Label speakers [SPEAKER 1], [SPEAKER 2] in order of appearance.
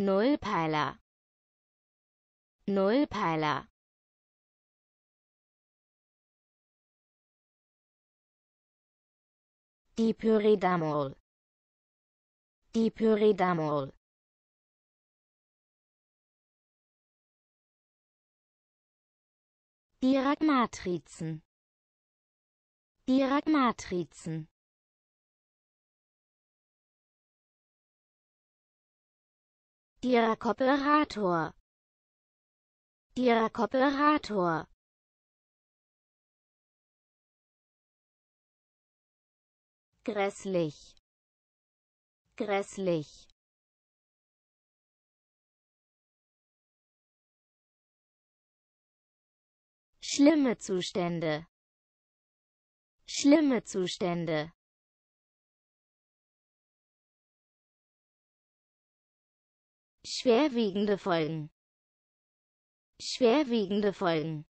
[SPEAKER 1] Nullpeiler Nullpeiler Die Pyridamol Die Pyridamol Dirac-Matrizen Dirac-Matrizen Der Kooperator. Der Kooperator. Grässlich. Grässlich. Schlimme Zustände. Schlimme Zustände. schwerwiegende Folgen schwerwiegende Folgen